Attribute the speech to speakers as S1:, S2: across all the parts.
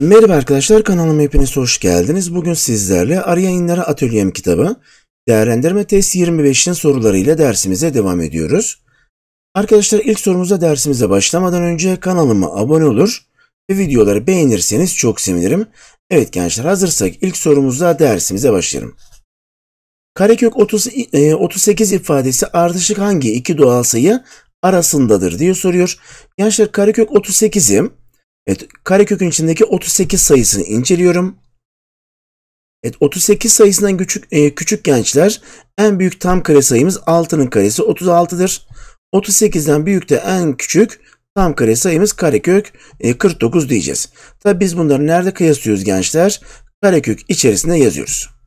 S1: Merhaba arkadaşlar kanalıma hepiniz hoş geldiniz. Bugün sizlerle Arı Yayınları Atölyem kitabı Değerlendirme Test 25'in sorularıyla dersimize devam ediyoruz. Arkadaşlar ilk sorumuza dersimize başlamadan önce kanalıma abone olur ve videoları beğenirseniz çok sevinirim. Evet gençler hazırsak ilk sorumuzla dersimize başlayalım. Karekök 30, 38 e, ifadesi ardışık hangi iki doğal sayı arasındadır diye soruyor. Gençler karekök 38'i evet, karekökün içindeki 38 sayısını inceliyorum. Evet, 38 sayısından küçük, e, küçük gençler en büyük tam kare sayımız 6'nın karesi 36'dır. 38'den büyük de en küçük tam kare sayımız karekök 49 e, diyeceğiz. Tabi biz bunları nerede kıyaslıyoruz gençler? Karekök içerisinde yazıyoruz.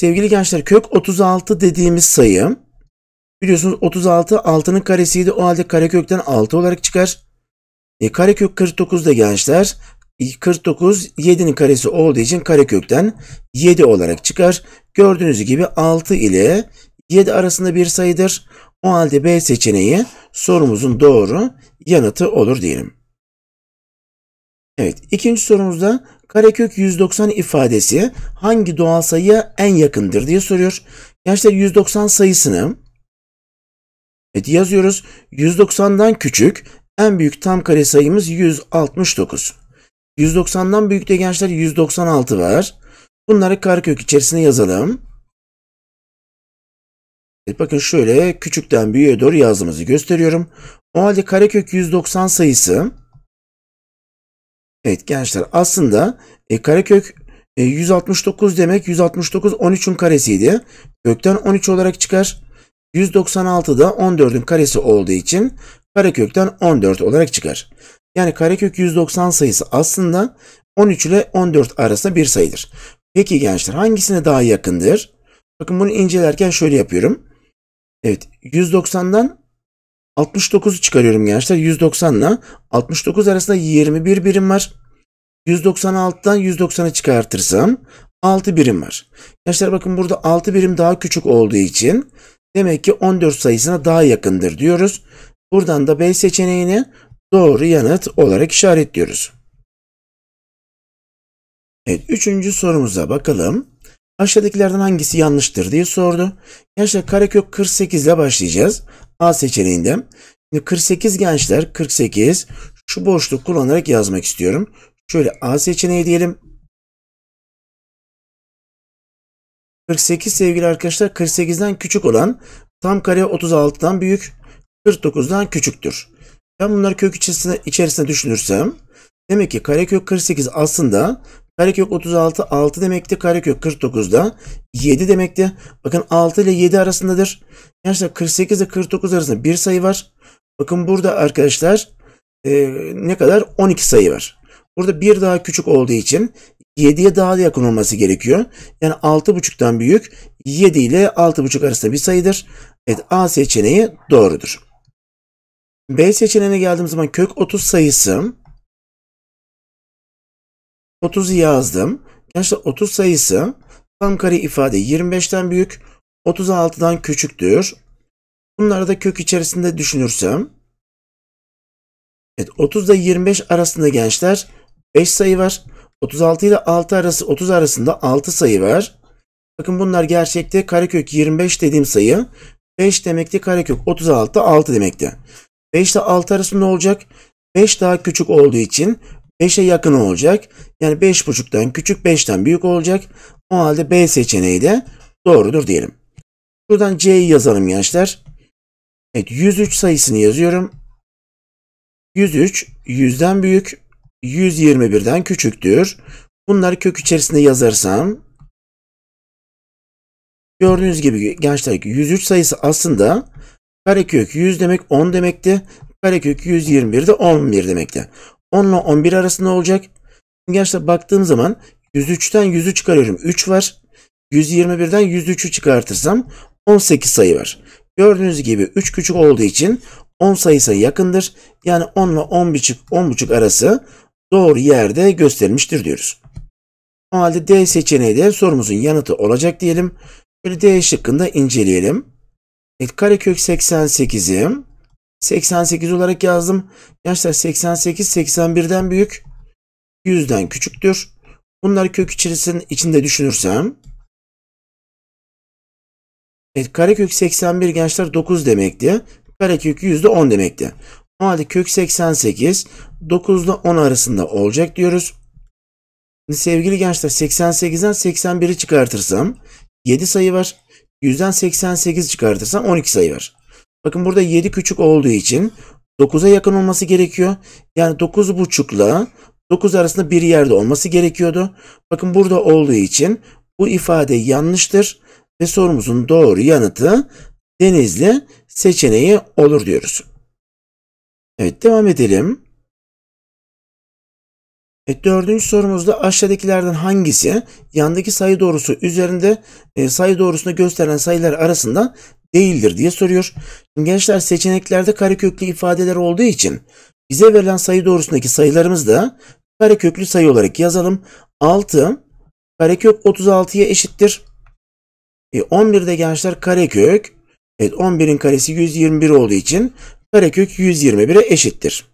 S1: Sevgili gençler kök 36 dediğimiz sayı biliyorsunuz 36 6'nın karesiydi. O halde karekökten 6 olarak çıkar. E, karekök 49 da gençler 49 e, 7'nin karesi olduğu için karekökten 7 olarak çıkar. Gördüğünüz gibi 6 ile 7 arasında bir sayıdır. O halde B seçeneği sorumuzun doğru yanıtı olur diyelim. Evet ikinci sorumuzda Karekök 190 ifadesi hangi doğal sayıya en yakındır diye soruyor. Gençler 190 sayısını evet yazıyoruz. 190'dan küçük en büyük tam kare sayımız 169. 190'dan büyük de gençler 196 var. Bunları karekök içerisine yazalım. Evet, bakın şöyle küçükten büyüğe doğru yazdığımızı gösteriyorum. O halde karekök 190 sayısı Evet gençler aslında e, karekök e, 169 demek 169 13'ün karesiydi. Kökten 13 olarak çıkar. 196 da 14'ün karesi olduğu için karekökten 14 olarak çıkar. Yani karekök 190 sayısı aslında 13 ile 14 arasında bir sayıdır. Peki gençler hangisine daha yakındır? Bakın bunu incelerken şöyle yapıyorum. Evet 190'dan 69'u çıkarıyorum gençler. 190 ile 69 arasında 21 birim var. 196'dan 190'a çıkartırsam 6 birim var. Gençler bakın burada 6 birim daha küçük olduğu için demek ki 14 sayısına daha yakındır diyoruz. Buradan da B seçeneğini doğru yanıt olarak işaretliyoruz. Evet, üçüncü sorumuza bakalım. Aşağıdakilerden hangisi yanlıştır diye sordu. Gençler karekök 48 ile başlayacağız. A seçeneğinde. Şimdi 48 gençler 48 şu boşluk kullanarak yazmak istiyorum. Şöyle A seçeneği diyelim. 48 sevgili arkadaşlar 48'den küçük olan tam kare 36'dan büyük 49'dan küçüktür. Ben bunları kök içerisinde içerisine düşünürsem demek ki karekök 48 aslında Karekök 36 6 demekti. Karekök 49 da 7 demekti. Bakın 6 ile 7 arasındadır. Arkadaşlar 48 ile 49 arasında bir sayı var. Bakın burada arkadaşlar e, ne kadar? 12 sayı var. Burada bir daha küçük olduğu için 7'ye daha da yakın olması gerekiyor. Yani 6.5'tan büyük 7 ile 6.5 arasında bir sayıdır. Evet A seçeneği doğrudur. B seçeneğine geldiğimiz zaman kök 30 sayısı 30'u yazdım. Gençler 30 sayısı tam kare ifade 25'ten büyük, 36'dan küçüktür. Bunları da kök içerisinde düşünürsem. Evet 30 ile 25 arasında gençler 5 sayı var. 36 ile 6 arası 30 arasında 6 sayı var. Bakın bunlar gerçekte karekök 25 dediğim sayı 5 demekti karekök 36 6 demekti. 5 ile 6 arasında olacak? 5 daha küçük olduğu için 5'e yakın olacak. Yani 5.5'tan küçük 5'ten büyük olacak. O halde B seçeneği de doğrudur diyelim. Buradan C'yi yazalım gençler. Evet 103 sayısını yazıyorum. 103 100'den büyük 121'den küçüktür. Bunları kök içerisinde yazarsam gördüğünüz gibi gençler 103 sayısı aslında karekök 100 demek 10 demekti. Karekök 121 de 11 demekti. 10 ile 11 arasında olacak. Gençler baktığım zaman 103'ten 100'ü çıkarıyorum. 3 var. 121'den 103'ü çıkartırsam 18 sayı var. Gördüğünüz gibi 3 küçük olduğu için 10 sayısı yakındır. Yani 10 ile 10 10 buçuk arası doğru yerde gösterilmiştir diyoruz. O halde D seçeneği de sorumuzun yanıtı olacak diyelim. Böyle D şıkkında inceleyelim. Evet, karekök 88'i 88 olarak yazdım. Gençler 88 81'den büyük. 100'den küçüktür. Bunları kök içerisinde içinde düşünürsem Evet karekök 81 gençler 9 demekti. Karekök yüzde 10 demekti. O halde kök 88 9 ile 10 arasında olacak diyoruz. Şimdi sevgili gençler 88'den 81'i çıkartırsam 7 sayı var. 100'den 88 çıkartırsam 12 sayı var. Bakın burada 7 küçük olduğu için 9'a yakın olması gerekiyor. Yani 9 buçukla 9 arasında bir yerde olması gerekiyordu. Bakın burada olduğu için bu ifade yanlıştır ve sorumuzun doğru yanıtı Denizli seçeneği olur diyoruz. Evet devam edelim. E, dördüncü sorumuzda aşağıdakilerden hangisi yandaki sayı doğrusu üzerinde e, sayı doğrusunda gösteren sayılar arasında değildir diye soruyor. Şimdi gençler seçeneklerde kareköklü ifadeler olduğu için bize verilen sayı doğrusundaki sayılarımız da kareköklü sayı olarak yazalım. 6 karekök 36'ya eşittir. E, 11'de gençler karekök evet 11'in karesi 121 olduğu için karekök 121'e eşittir.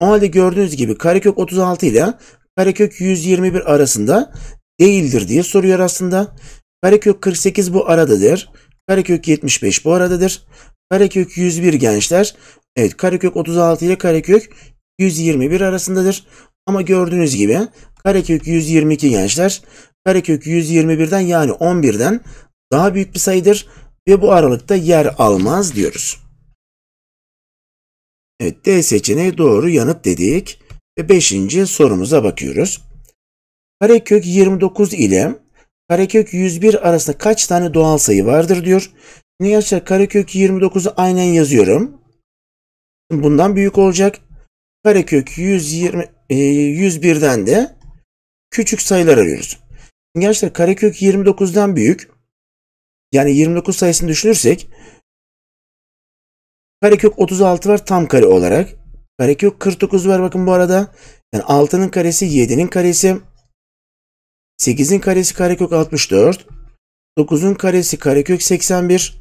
S1: O halde gördüğünüz gibi karekök 36 ile karekök 121 arasında değildir diye soruyor aslında. Karekök 48 bu aradadır. Karekök 75 bu aradadır. Karekök 101 gençler. Evet karekök 36 ile karekök 121 arasındadır. Ama gördüğünüz gibi karekök 122 gençler karekök 121'den yani 11'den daha büyük bir sayıdır ve bu aralıkta yer almaz diyoruz. Evet D seçeneği doğru yanıt dedik ve 5. sorumuza bakıyoruz. Karekök 29 ile karekök 101 arasında kaç tane doğal sayı vardır diyor. Ne gençler karekök 29'u aynen yazıyorum. Bundan büyük olacak. Karekök 120 e, ee, 101'den de küçük sayılar arıyoruz. gençler karekök 29'dan büyük. Yani 29 sayısını düşünürsek karekök 36 var tam kare olarak. Karekök 49 var bakın bu arada. Yani 6'nın karesi 7'nin karesi. 8'in karesi karekök 64. 9'un karesi karekök 81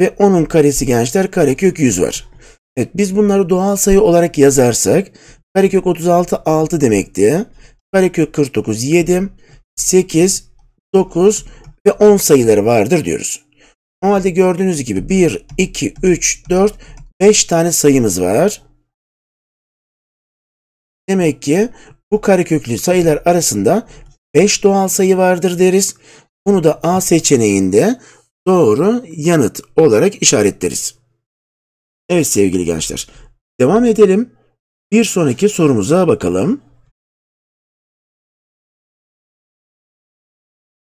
S1: ve 10'un karesi gençler karekök 100 var. Evet biz bunları doğal sayı olarak yazarsak Karekök 36 6 demekti. Karekök 49 7, 8, 9 ve 10 sayıları vardır diyoruz. O halde gördüğünüz gibi 1, 2, 3, 4, 5 tane sayımız var. Demek ki bu kareköklü sayılar arasında 5 doğal sayı vardır deriz. Bunu da A seçeneğinde doğru yanıt olarak işaretleriz. Evet sevgili gençler, devam edelim. Bir sonraki sorumuza bakalım.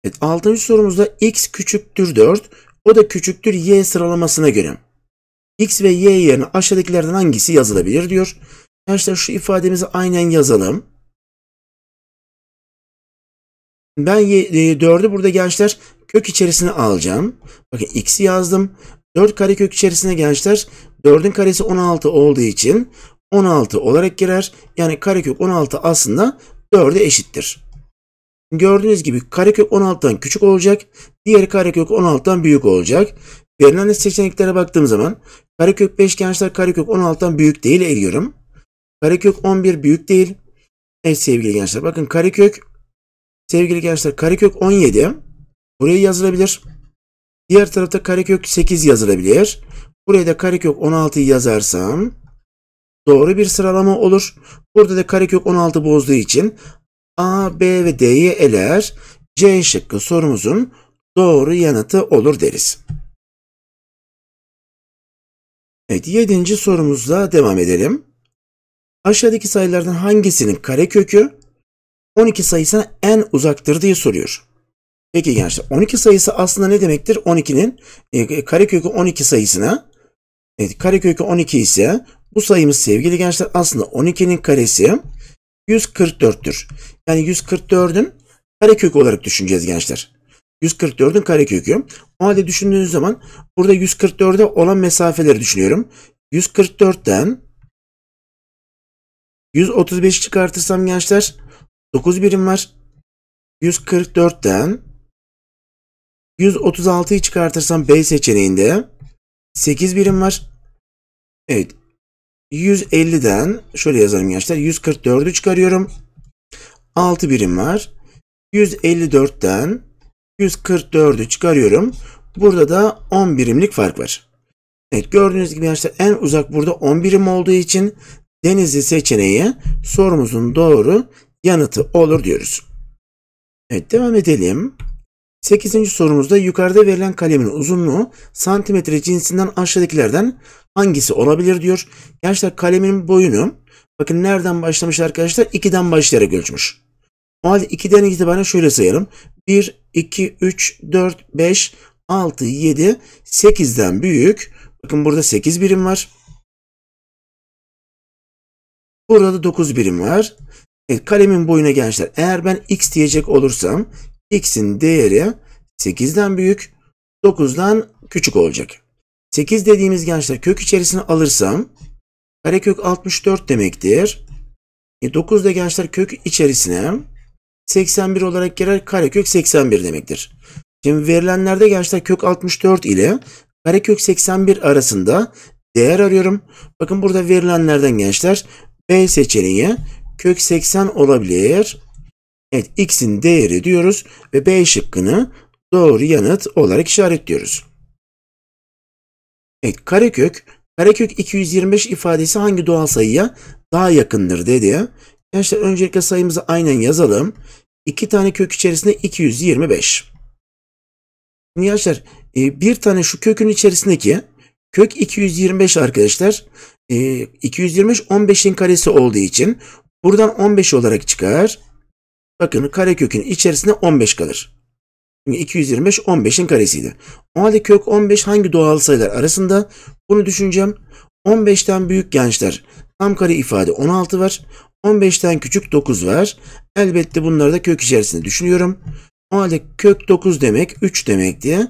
S1: Evet, altıncı sorumuzda x küçüktür 4, o da küçüktür y sıralamasına göre. x ve y yerine aşağıdakilerden hangisi yazılabilir diyor. Arkadaşlar şu ifademizi aynen yazalım. Ben 4'ü e, burada gençler kök içerisine alacağım. Bakın x'i yazdım. 4 kare kök içerisine gençler 4'ün karesi 16 olduğu için 16 olarak girer. Yani karekök 16 aslında 4'e eşittir. Gördüğünüz gibi karekök 16'dan küçük olacak. Diğer karekök 16'dan büyük olacak. Verilen seçeneklere baktığım zaman karekök 5 gençler karekök 16'dan büyük değil ediyorum. Karekök 11 büyük değil. Evet sevgili gençler bakın karekök sevgili gençler karekök 17 buraya yazılabilir. Diğer tarafta karekök 8 yazılabilir. Buraya da karekök 16 yazarsam doğru bir sıralama olur. Burada da karekök 16 bozduğu için A, B ve D'yi eler. C şıkkı sorumuzun doğru yanıtı olur deriz. Evet, yedinci sorumuzla devam edelim. Aşağıdaki sayılardan hangisinin karekökü 12 sayısına en uzaktır diye soruyor. Peki gençler 12 sayısı aslında ne demektir? 12'nin e, karekökü 12 sayısına. Evet, karekökü 12 ise bu sayımız sevgili gençler aslında 12'nin karesi 144'tür. Yani 144'ün karekökü olarak düşüneceğiz gençler. 144'ün karekökü. O halde düşündüğünüz zaman burada 144'e olan mesafeleri düşünüyorum. 144'ten 135 çıkartırsam gençler 9 birim var. 144'ten 136'yı çıkartırsam B seçeneğinde 8 birim var. Evet 150'den şöyle yazalım gençler. 144'ü çıkarıyorum. 6 birim var. 154'ten 144'ü çıkarıyorum. Burada da 10 birimlik fark var. Evet gördüğünüz gibi gençler en uzak burada 10 birim olduğu için Denizli seçeneği sorumuzun doğru yanıtı olur diyoruz. Evet devam edelim. 8. sorumuzda yukarıda verilen kalemin uzunluğu santimetre cinsinden aşağıdakilerden hangisi olabilir diyor. Gençler kalemin boyunu bakın nereden başlamış arkadaşlar? 2'den başlayarak ölçmüş. O halde 2'den itibaren şöyle sayalım. 1, 2, 3, 4, 5, 6, 7, 8'den büyük. Bakın burada 8 birim var. Burada da 9 birim var. Evet, kalemin boyuna gençler eğer ben x diyecek olursam x'in değeri 8'den büyük, 9'dan küçük olacak. 8 dediğimiz gençler kök içerisine alırsam karekök 64 demektir. E 9 da gençler kök içerisine 81 olarak girer karekök 81 demektir. Şimdi verilenlerde gençler kök 64 ile karekök 81 arasında değer arıyorum. Bakın burada verilenlerden gençler B seçeneği kök 80 olabilir. Evet x'in değeri diyoruz ve B şıkkını doğru yanıt olarak işaretliyoruz. Evet karekök, karekök 225 ifadesi hangi doğal sayıya daha yakındır dedi. Gençler öncelikle sayımızı aynen yazalım. 2 tane kök içerisinde 225. Şimdi gençler e, bir tane şu kökün içerisindeki kök 225 arkadaşlar. 225 e, 15'in karesi olduğu için buradan 15 olarak çıkar. Bakıyorum karekökün içerisinde 15 kalır. Çünkü 225 15'in karesiydi. O halde kök 15 hangi doğal sayılar arasında? Bunu düşüneceğim. 15'ten büyük gençler tam kare ifade 16 var. 15'ten küçük 9 var. Elbette bunları da kök içerisinde düşünüyorum. O halde kök 9 demek 3 demek diye.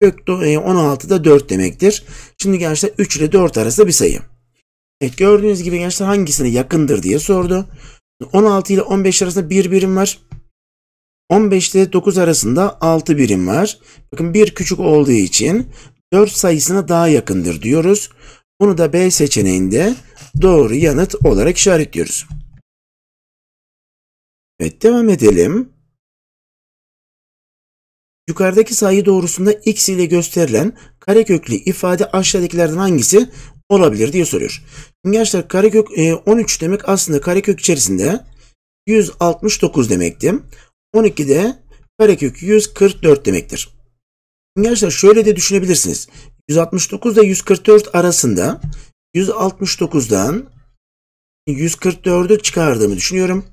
S1: Kök 16 e, da 4 demektir. Şimdi gençler 3 ile 4 arasında bir sayı. Evet gördüğünüz gibi gençler hangisine yakındır diye sordu. 16 ile 15 arasında 1 birim var. 15 ile 9 arasında 6 birim var. Bakın 1 küçük olduğu için 4 sayısına daha yakındır diyoruz. Bunu da B seçeneğinde doğru yanıt olarak işaretliyoruz. Evet devam edelim. Yukarıdaki sayı doğrusunda x ile gösterilen kareköklü ifade aşağıdakilerden hangisi olabilir diye soruyor. Gençler karekök 13 e, demek aslında karekök içerisinde 169 demekti. 12 de karekök 144 demektir. Gençler şöyle de düşünebilirsiniz. 169 ile 144 arasında 169'dan 144'ü çıkardığımı düşünüyorum.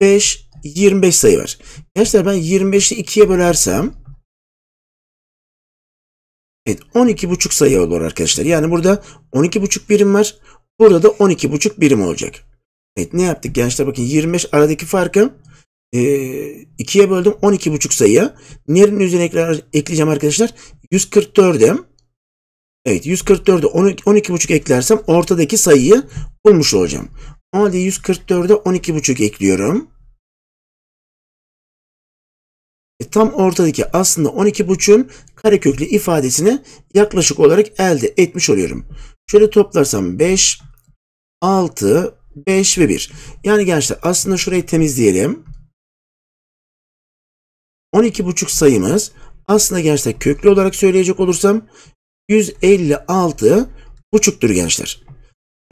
S1: 5, 25 sayı var. Gençler ben 25'i 2'ye bölersem Evet 12 buçuk sayı olur arkadaşlar. Yani burada 12 buçuk birim var. Burada da 12,5 birim olacak. Evet ne yaptık gençler bakın 25 aradaki farkı e, 2'ye böldüm 12,5 sayıya. Nerenin üzerine ekleyeceğim arkadaşlar? 144'e. Evet 144'e 12,5 eklersem ortadaki sayıyı bulmuş olacağım. O halde 144'e 12,5 ekliyorum. E, tam ortadaki aslında 12,5'ün kareköklü ifadesini yaklaşık olarak elde etmiş oluyorum. Şöyle toplarsam 5, 6, 5 ve 1. Yani gençler aslında şurayı temizleyelim. 12,5 sayımız aslında gençler köklü olarak söyleyecek olursam 156 gençler.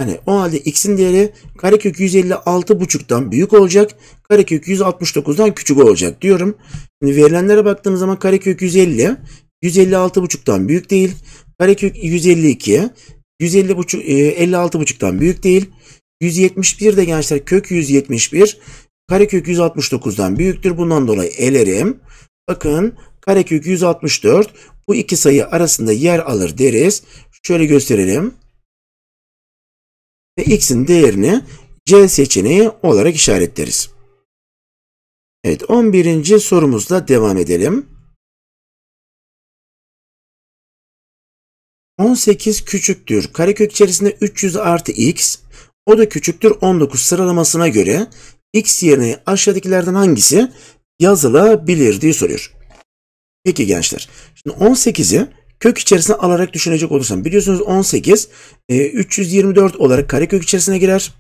S1: Yani o halde x'in değeri karekök 156.5'tan büyük olacak. Karekök 169'dan küçük olacak diyorum. Şimdi verilenlere baktığımız zaman karekök 150 156.5'tan büyük değil. Karekök 152 150, 150,5 56,5'tan büyük değil. 171 de gençler kök 171 karekök 169'dan büyüktür. Bundan dolayı elerim. Bakın karekök 164 bu iki sayı arasında yer alır deriz. Şöyle gösterelim. Ve x'in değerini C seçeneği olarak işaretleriz. Evet 11. sorumuzla devam edelim. 18 küçüktür. Karekök içerisinde 300 artı x. O da küçüktür 19 sıralamasına göre x yerine aşağıdakilerden hangisi yazılabilir diye soruyor. Peki gençler. Şimdi 18'i kök içerisine alarak düşünecek olursam biliyorsunuz 18 324 e, olarak karekök içerisine girer.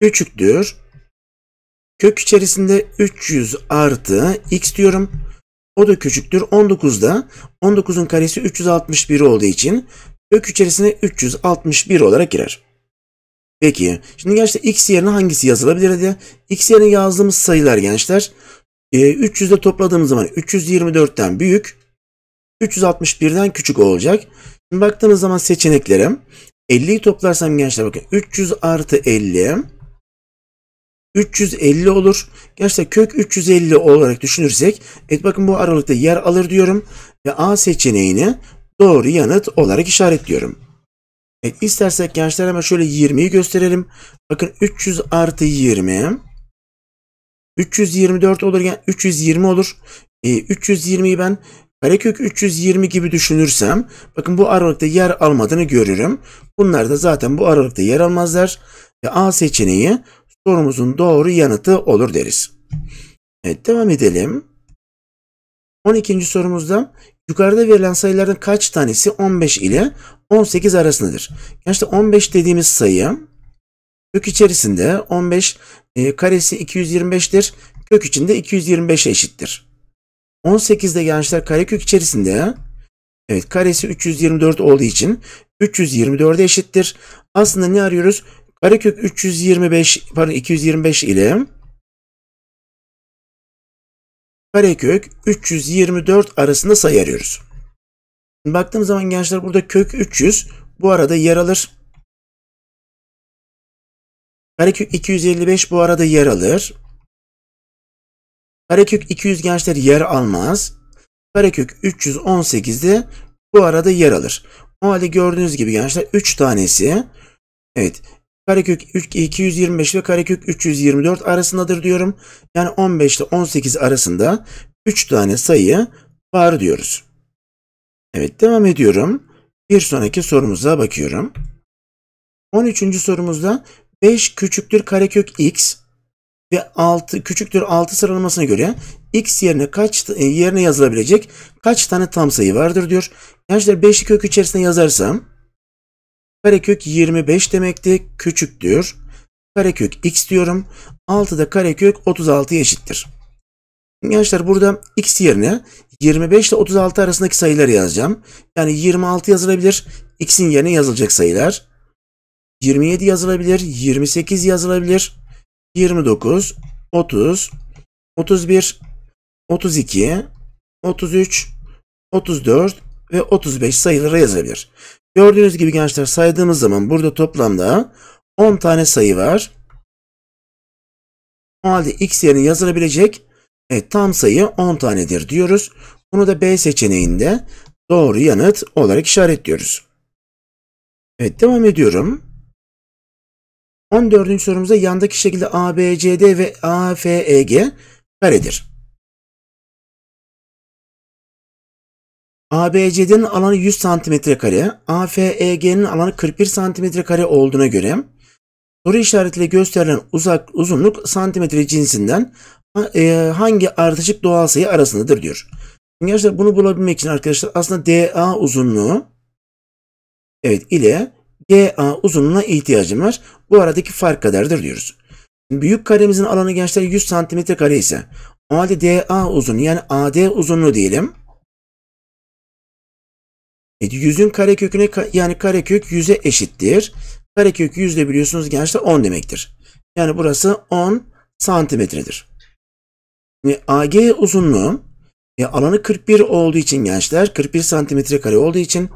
S1: Küçüktür. Kök içerisinde 300 artı x diyorum. O da küçüktür 19'da. 19'un karesi 361 olduğu için kök içerisine 361 olarak girer. Peki şimdi gençler x yerine hangisi yazılabilir diye? X yerine yazdığımız sayılar gençler 300'de e, topladığımız zaman 324'ten büyük 361'den küçük olacak. Şimdi baktığımız zaman seçeneklerim 50'yi toplarsam gençler bakın 300 artı 50 350 olur. Gerçekten kök 350 olarak düşünürsek evet bakın bu aralıkta yer alır diyorum ve A seçeneğini doğru yanıt olarak işaretliyorum. Evet istersek gençler hemen şöyle 20'yi gösterelim. Bakın 300 artı 20 324 olur yani 320 olur. E, 320'yi ben karekök 320 gibi düşünürsem bakın bu aralıkta yer almadığını görürüm. Bunlar da zaten bu aralıkta yer almazlar. Ve A seçeneği sorumuzun doğru yanıtı olur deriz. Evet devam edelim. 12. sorumuzda yukarıda verilen sayıların kaç tanesi 15 ile 18 arasındadır? Gençte 15 dediğimiz sayı kök içerisinde 15 e, karesi 225'tir. Kök içinde 225'e eşittir. 18'de gençler karekök içerisinde evet karesi 324 olduğu için 324'e eşittir. Aslında ne arıyoruz? Karekök 325 pardon 225 ile karekök 324 arasında sayı arıyoruz. baktığım zaman gençler burada kök 300 bu arada yer alır. Karekök 255 bu arada yer alır. Karekök 200 gençler yer almaz. Karekök 318 de bu arada yer alır. O halde gördüğünüz gibi gençler 3 tanesi evet karekök 225 ve karekök 324 arasındadır diyorum. Yani 15 ile 18 arasında 3 tane sayı var diyoruz. Evet devam ediyorum. Bir sonraki sorumuza bakıyorum. 13. sorumuzda 5 küçüktür karekök x ve 6 küçüktür 6 sıralamasına göre x yerine kaç e, yerine yazılabilecek kaç tane tam sayı vardır diyor. Gençler 5'i kök içerisine yazarsam Karekök 25 demekti. diyor. Karekök x diyorum. 6 da karekök 36 eşittir. Gençler burada x yerine 25 ile 36 arasındaki sayıları yazacağım. Yani 26 yazılabilir. X'in yerine yazılacak sayılar. 27 yazılabilir. 28 yazılabilir. 29, 30, 31, 32, 33, 34 ve 35 sayıları yazabilir. Gördüğünüz gibi gençler saydığımız zaman burada toplamda 10 tane sayı var. O halde x yerine yazılabilecek evet, tam sayı 10 tanedir diyoruz. Bunu da B seçeneğinde doğru yanıt olarak işaretliyoruz. Evet devam ediyorum. 14. sorumuzda yandaki şekilde ABCD ve AFEG karedir. ABCD'nin alanı 100 cm kare, AFEG'nin alanı 41 cm kare olduğuna göre soru işaretiyle gösterilen uzak uzunluk santimetre cinsinden e, hangi artışık doğal sayı arasındadır diyor. Şimdi arkadaşlar bunu bulabilmek için arkadaşlar aslında DA uzunluğu evet ile GA uzunluğuna ihtiyacım var. Bu aradaki fark kadardır diyoruz. Büyük karemizin alanı gençler 100 cm kare ise o halde DA uzun yani AD uzunluğu diyelim. E, 100'ün kareköküne yani karekök 100'e eşittir. Karekök 100 de biliyorsunuz gençler 10 demektir. Yani burası 10 santimetredir. E, AG uzunluğu e, alanı 41 olduğu için gençler 41 santimetre kare olduğu için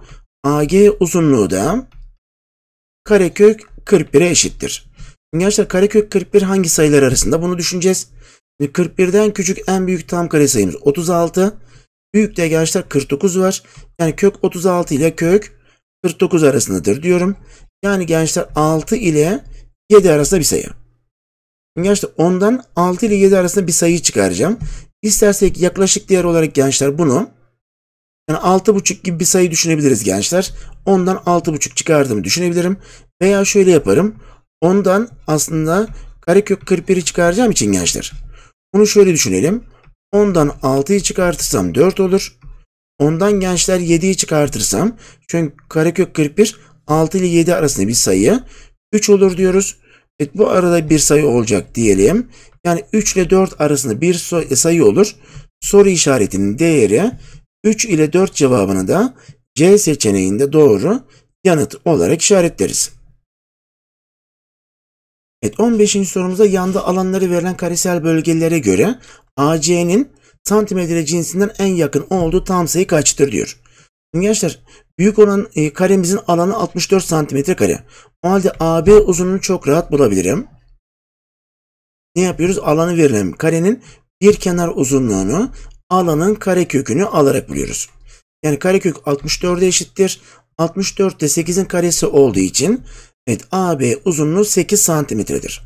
S1: AG uzunluğu da karekök 41'e eşittir. Gençler karekök 41 hangi sayılar arasında bunu düşüneceğiz. 41'den e, küçük en büyük tam kare sayımız 36. Büyük D gençler 49 var. Yani kök 36 ile kök 49 arasındadır diyorum. Yani gençler 6 ile 7 arasında bir sayı. Gençler ondan 6 ile 7 arasında bir sayı çıkaracağım. İstersek yaklaşık değer olarak gençler bunu yani 6,5 gibi bir sayı düşünebiliriz gençler. Ondan 6,5 çıkardığımı düşünebilirim. Veya şöyle yaparım. Ondan aslında karekök 41'i çıkaracağım için gençler. Bunu şöyle düşünelim. 10'dan 6'yı çıkartırsam 4 olur. 10'dan gençler 7'yi çıkartırsam çünkü karekök 41 6 ile 7 arasında bir sayı 3 olur diyoruz. Evet, bu arada bir sayı olacak diyelim. Yani 3 ile 4 arasında bir sayı olur. Soru işaretinin değeri 3 ile 4 cevabını da C seçeneğinde doğru yanıt olarak işaretleriz. Evet 15. sorumuzda yanda alanları verilen karesel bölgelere göre AC'nin santimetre cinsinden en yakın olduğu tam sayı kaçtır diyor. Şimdi gençler büyük olan e, karemizin alanı 64 santimetre kare. O halde AB uzunluğunu çok rahat bulabilirim. Ne yapıyoruz? Alanı verilen karenin bir kenar uzunluğunu alanın karekökünü alarak buluyoruz. Yani karekök 64'e eşittir. 64 de 8'in karesi olduğu için Evet AB uzunluğu 8 santimetredir.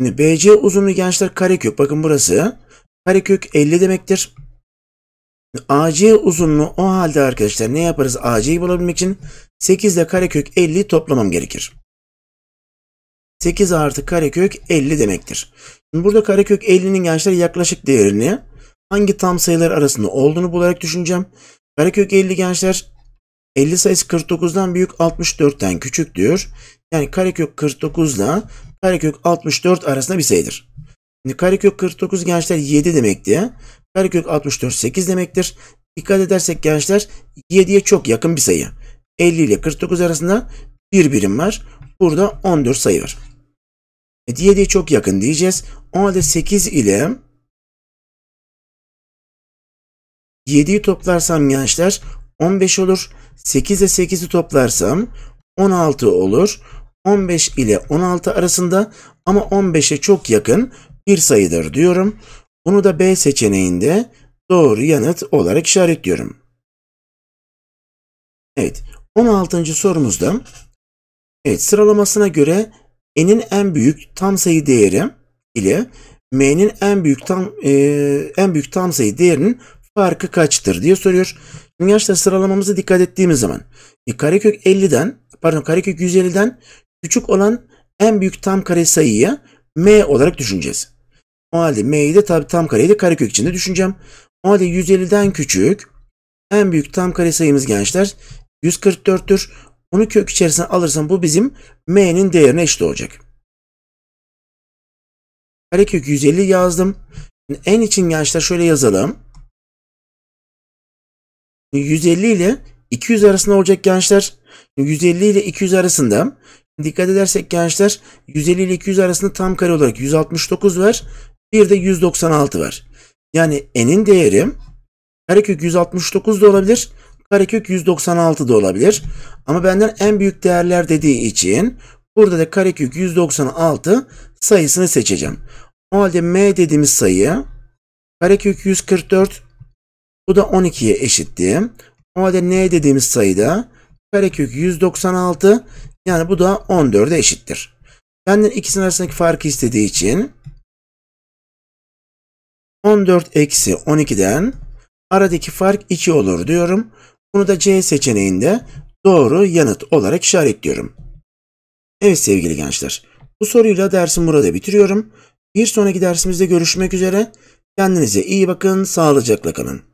S1: Şimdi BC uzunluğu gençler karekök. Bakın burası karekök 50 demektir. AC uzunluğu o halde arkadaşlar ne yaparız AC'yi bulabilmek için? 8 ile karekök 50 toplamam gerekir. 8 artı karekök 50 demektir. Şimdi burada karekök 50'nin gençler yaklaşık değerini hangi tam sayılar arasında olduğunu bularak düşüneceğim. Karekök 50 gençler 50 sayısı 49'dan büyük 64'ten küçük diyor. Yani karekök 49 ile karekök 64 arasında bir sayıdır. Şimdi karekök 49 gençler 7 demekti. Karekök 64 8 demektir. Dikkat edersek gençler 7'ye çok yakın bir sayı. 50 ile 49 arasında bir birim var. Burada 14 sayı var. 7'ye çok yakın diyeceğiz. O halde 8 ile 7'yi toplarsam gençler 15 olur. 8 ile 8'i toplarsam 16 olur. 15 ile 16 arasında ama 15'e çok yakın bir sayıdır diyorum. Bunu da B seçeneğinde doğru yanıt olarak işaretliyorum. Evet, 16. sorumuzda evet sıralamasına göre n'in en büyük tam sayı değeri ile m'nin en büyük tam e, en büyük tam sayı değerinin farkı kaçtır diye soruyor. Üniversite sıralamamıza dikkat ettiğimiz zaman e, karekök 50'den pardon karekök 150'den küçük olan en büyük tam kare sayıyı m olarak düşüneceğiz. O halde m'yi de tabi tam kareyi de karekök içinde düşüneceğim. O halde 150'den küçük en büyük tam kare sayımız gençler 144'tür. Onu kök içerisine alırsam bu bizim m'nin değerine eşit olacak. Karekök 150 yazdım. En için gençler şöyle yazalım. 150 ile 200 arasında olacak gençler. 150 ile 200 arasında. Dikkat edersek gençler 150 ile 200 arasında tam kare olarak 169 var. Bir de 196 var. Yani n'in değeri karekök 169 da olabilir. Karekök 196 da olabilir. Ama benden en büyük değerler dediği için burada da karekök 196 sayısını seçeceğim. O halde m dediğimiz sayı karekök 144 bu da 12'ye eşitti. O halde n dediğimiz sayıda karekök 196 yani bu da 14'e eşittir. Benden ikisinin arasındaki farkı istediği için 14 eksi 12'den aradaki fark 2 olur diyorum. Bunu da C seçeneğinde doğru yanıt olarak işaretliyorum. Evet sevgili gençler. Bu soruyla dersimi burada bitiriyorum. Bir sonraki dersimizde görüşmek üzere. Kendinize iyi bakın, sağlıcakla kalın.